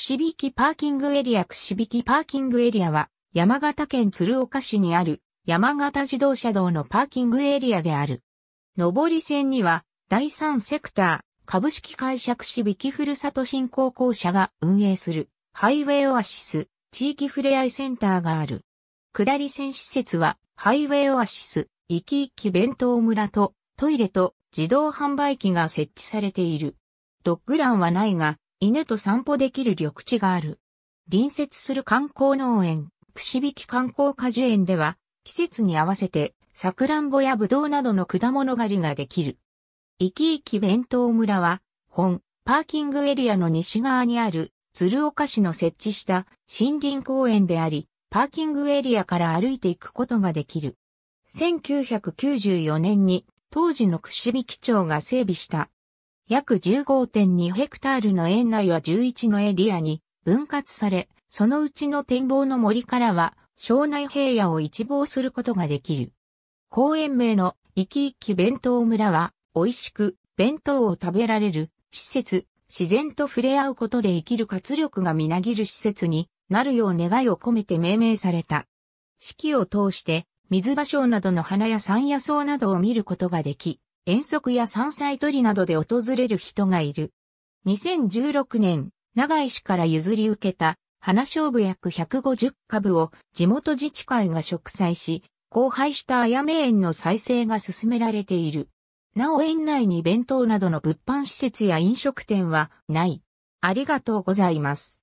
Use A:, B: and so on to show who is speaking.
A: 串引きパーキングエリア串引きパーキングエリアは山形県鶴岡市にある山形自動車道のパーキングエリアである。上り線には第3セクター株式会社串引きふるさと振興公社が運営するハイウェイオアシス地域ふれあいセンターがある。下り線施設はハイウェイオアシス生き生き弁当村とトイレと自動販売機が設置されている。ドッグランはないが、犬と散歩できる緑地がある。隣接する観光農園、串引観光果樹園では、季節に合わせて、さくらんぼやぶどうなどの果物狩りができる。生き生き弁当村は、本、パーキングエリアの西側にある、鶴岡市の設置した森林公園であり、パーキングエリアから歩いていくことができる。1994年に、当時の串引町が整備した約15.2ヘクタールの園内は11のエリアに分割され、そのうちの展望の森からは、庄内平野を一望することができる。公園名の生き生き弁当村は、美味しく弁当を食べられる施設、自然と触れ合うことで生きる活力がみなぎる施設になるよう願いを込めて命名された。四季を通して、水場所などの花や山野草などを見ることができ、遠足や山菜採りなどで訪れる人がいる。2016年、長井市から譲り受けた花勝負約150株を地元自治会が植栽し、荒廃したあやめ園の再生が進められている。なお園内に弁当などの物販施設や飲食店はない。ありがとうございます。